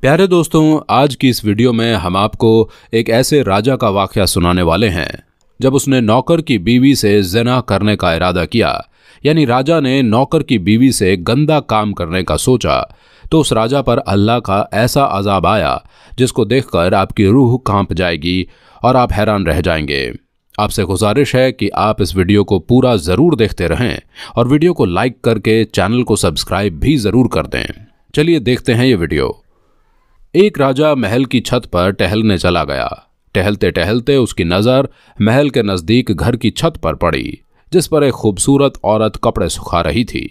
प्यारे दोस्तों आज की इस वीडियो में हम आपको एक ऐसे राजा का वाक्य सुनाने वाले हैं जब उसने नौकर की बीवी से जना करने का इरादा किया यानी राजा ने नौकर की बीवी से गंदा काम करने का सोचा तो उस राजा पर अल्लाह का ऐसा अजाब आया जिसको देखकर आपकी रूह कांप जाएगी और आप हैरान रह जाएंगे आपसे गुजारिश है कि आप इस वीडियो को पूरा ज़रूर देखते रहें और वीडियो को लाइक करके चैनल को सब्सक्राइब भी ज़रूर कर दें चलिए देखते हैं ये वीडियो एक राजा महल की छत पर टहलने चला गया टहलते टहलते उसकी नज़र महल के नज़दीक घर की छत पर पड़ी जिस पर एक खूबसूरत औरत कपड़े सुखा रही थी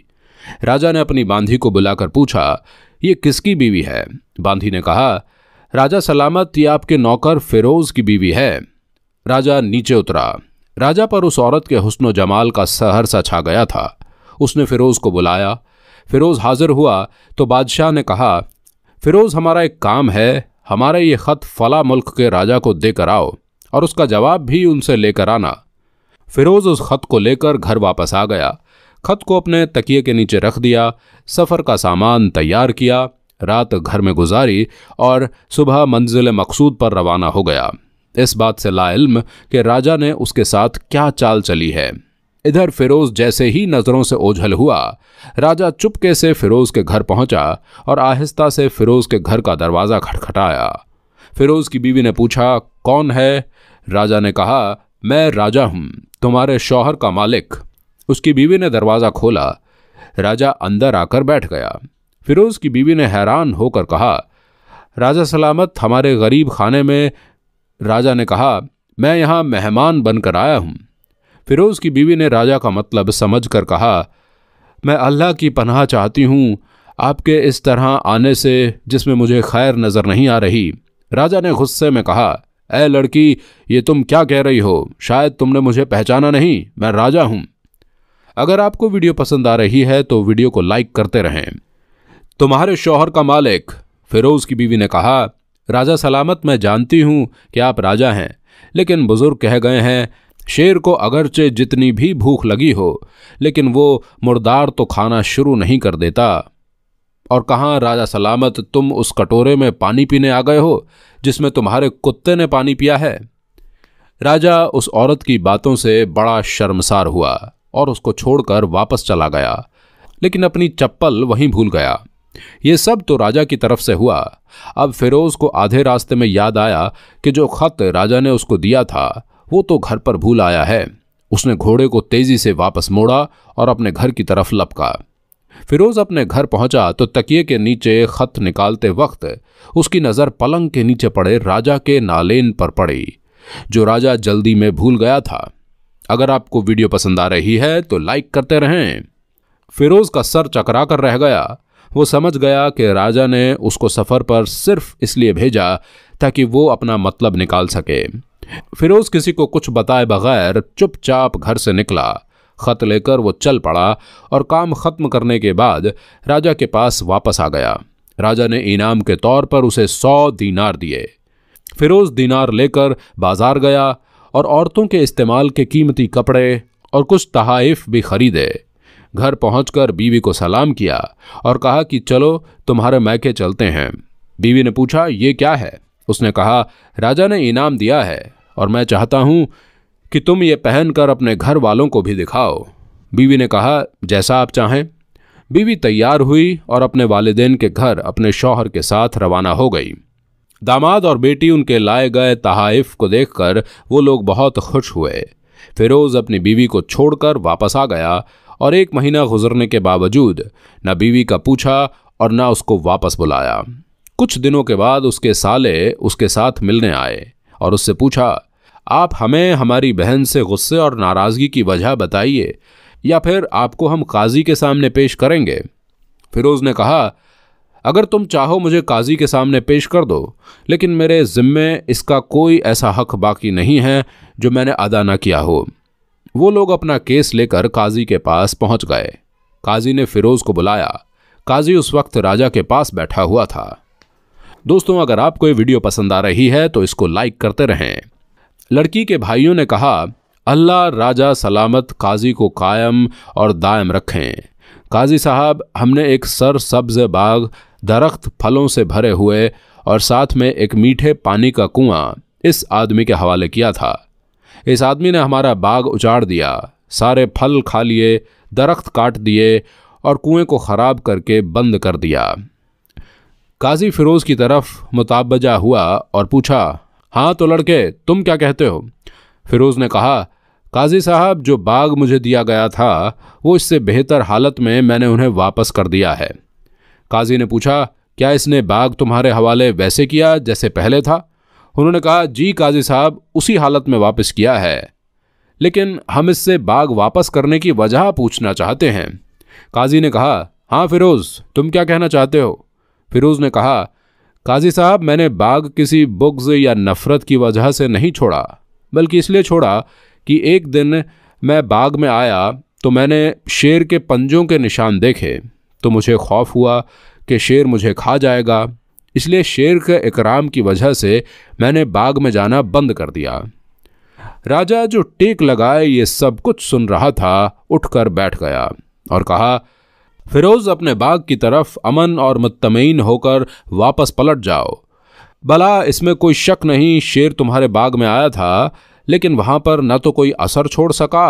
राजा ने अपनी बांधी को बुलाकर पूछा ये किसकी बीवी है बांधी ने कहा राजा सलामत ये आपके नौकर फिरोज की बीवी है राजा नीचे उतरा राजा पर उस औरत के हुस्न जमाल का सहर सा छा गया था उसने फिरोज को बुलाया फिरोज हाजिर हुआ तो बादशाह ने कहा फिरोज हमारा एक काम है हमारे ये खत फला मुल्क के राजा को देकर आओ और उसका जवाब भी उनसे लेकर आना फिरोज उस खत को लेकर घर वापस आ गया खत को अपने तकिए के नीचे रख दिया सफ़र का सामान तैयार किया रात घर में गुजारी और सुबह मंजिल मकसूद पर रवाना हो गया इस बात से लाइल्म के राजा ने उसके साथ क्या चाल चली है इधर फिरोज जैसे ही नज़रों से ओझल हुआ राजा चुपके से फिरोज के घर पहुंचा और आहिस्ता से फिरोज के घर का दरवाज़ा खटखटाया फिरोज की बीवी ने पूछा कौन है राजा ने कहा मैं राजा हूँ तुम्हारे शौहर का मालिक उसकी बीवी ने दरवाज़ा खोला राजा अंदर आकर बैठ गया फिरोज की बीवी ने हैरान होकर कहा राजा सलामत हमारे गरीब खाने में राजा ने कहा मैं यहाँ मेहमान बनकर आया हूँ फिरोज की बीवी ने राजा का मतलब समझ कर कहा मैं अल्लाह की पनाह चाहती हूँ आपके इस तरह आने से जिसमें मुझे खैर नज़र नहीं आ रही राजा ने गुस्से में कहा ए लड़की ये तुम क्या कह रही हो शायद तुमने मुझे पहचाना नहीं मैं राजा हूँ अगर आपको वीडियो पसंद आ रही है तो वीडियो को लाइक करते रहें तुम्हारे शौहर का मालिक फिरोज़ की बीवी ने कहा राजा सलामत मैं जानती हूँ कि आप राजा हैं लेकिन बुज़ुर्ग कह गए हैं शेर को अगरचे जितनी भी भूख लगी हो लेकिन वो मुर्दार तो खाना शुरू नहीं कर देता और कहाँ राजा सलामत तुम उस कटोरे में पानी पीने आ गए हो जिसमें तुम्हारे कुत्ते ने पानी पिया है राजा उस औरत की बातों से बड़ा शर्मसार हुआ और उसको छोड़कर वापस चला गया लेकिन अपनी चप्पल वहीं भूल गया ये सब तो राजा की तरफ से हुआ अब फिरोज़ को आधे रास्ते में याद आया कि जो ख़त राजा ने उसको दिया था वो तो घर पर भूल आया है उसने घोड़े को तेजी से वापस मोड़ा और अपने घर की तरफ लपका फिरोज अपने घर पहुंचा तो तकिए के नीचे खत निकालते वक्त उसकी नज़र पलंग के नीचे पड़े राजा के नालेन पर पड़ी जो राजा जल्दी में भूल गया था अगर आपको वीडियो पसंद आ रही है तो लाइक करते रहें फिरोज का सर चकरा कर रह गया वो समझ गया कि राजा ने उसको सफ़र पर सिर्फ इसलिए भेजा ताकि वो अपना मतलब निकाल सके फिरोज किसी को कुछ बताए बगैर चुपचाप घर से निकला खत लेकर वो चल पड़ा और काम खत्म करने के बाद राजा के पास वापस आ गया राजा ने इनाम के तौर पर उसे सौ दीनार दिए फिरोज दीनार लेकर बाजार गया और औरतों के इस्तेमाल के कीमती कपड़े और कुछ तहाइफ भी खरीदे घर पहुंचकर बीवी को सलाम किया और कहा कि चलो तुम्हारे मैके चलते हैं बीवी ने पूछा ये क्या है उसने कहा राजा ने इनाम दिया है और मैं चाहता हूं कि तुम ये पहनकर अपने घर वालों को भी दिखाओ बीवी ने कहा जैसा आप चाहें बीवी तैयार हुई और अपने वालदेन के घर अपने शौहर के साथ रवाना हो गई दामाद और बेटी उनके लाए गए तहाइफ को देखकर वो लोग बहुत खुश हुए फिरोज़ अपनी बीवी को छोड़कर वापस आ गया और एक महीना गुजरने के बावजूद न बीवी का पूछा और न उसको वापस बुलाया कुछ दिनों के बाद उसके साले उसके साथ मिलने आए और उससे पूछा आप हमें हमारी बहन से गुस्से और नाराज़गी की वजह बताइए या फिर आपको हम काजी के सामने पेश करेंगे फिरोज़ ने कहा अगर तुम चाहो मुझे काजी के सामने पेश कर दो लेकिन मेरे ज़िम्मे इसका कोई ऐसा हक बाकी नहीं है जो मैंने अदा ना किया हो वो लोग अपना केस लेकर काजी के पास पहुंच गए काजी ने फिरोज़ को बुलाया काजी उस वक्त राजा के पास बैठा हुआ था दोस्तों अगर आपको ये वीडियो पसंद आ रही है तो इसको लाइक करते रहें लड़की के भाइयों ने कहा अल्लाह राजा सलामत काजी को कायम और दायम रखें काजी साहब हमने एक सर सब्ज बाग दरख्त फलों से भरे हुए और साथ में एक मीठे पानी का कुआं इस आदमी के हवाले किया था इस आदमी ने हमारा बाग उजाड़ दिया सारे फल खा लिए दरख्त काट दिए और कुएं को ख़राब करके बंद कर दिया काजी फिरोज़ की तरफ मुताबजा हुआ और पूछा हाँ तो लड़के तुम क्या कहते हो फिरोज़ ने कहा काजी साहब जो बाग मुझे दिया गया था वो इससे बेहतर हालत में मैंने उन्हें वापस कर दिया है काजी ने पूछा क्या इसने बाग तुम्हारे हवाले वैसे किया जैसे पहले था उन्होंने कहा जी काजी साहब उसी हालत में वापस किया है लेकिन हम इससे बाग वापस करने की वजह पूछना चाहते हैं काजी ने कहा हाँ फिरोज़ तुम क्या कहना चाहते हो फिरोज़ ने कहा काजी साहब मैंने बाग किसी बुग्ज या नफ़रत की वजह से नहीं छोड़ा बल्कि इसलिए छोड़ा कि एक दिन मैं बाग में आया तो मैंने शेर के पंजों के निशान देखे तो मुझे खौफ हुआ कि शेर मुझे खा जाएगा इसलिए शेर के इकराम की वजह से मैंने बाग में जाना बंद कर दिया राजा जो टेक लगाए ये सब कुछ सुन रहा था उठकर बैठ गया और कहा फिरोज अपने बाग की तरफ अमन और मुतमईन होकर वापस पलट जाओ भला इसमें कोई शक नहीं शेर तुम्हारे बाग में आया था लेकिन वहाँ पर न तो कोई असर छोड़ सका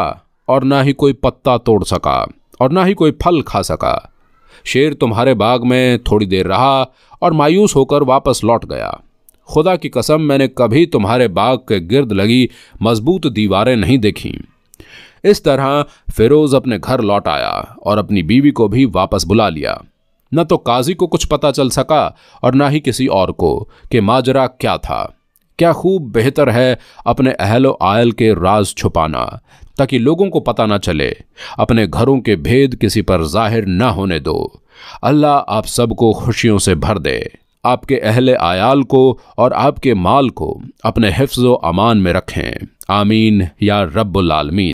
और ना ही कोई पत्ता तोड़ सका और ना ही कोई फल खा सका शेर तुम्हारे बाग में थोड़ी देर रहा और मायूस होकर वापस लौट गया खुदा की कसम मैंने कभी तुम्हारे बाग के गिर्द लगी मजबूत दीवारें नहीं देखीं इस तरह फिरोज अपने घर लौट आया और अपनी बीवी को भी वापस बुला लिया न तो काजी को कुछ पता चल सका और ना ही किसी और को कि माजरा क्या था क्या खूब बेहतर है अपने अहलो आयल के राज छुपाना ताकि लोगों को पता ना चले अपने घरों के भेद किसी पर जाहिर ना होने दो अल्लाह आप सबको खुशियों से भर दे आपके अहले आयाल को और आपके माल को अपने हिफ्ज़ अमान में रखें आमीन या रब्बुल आलमीन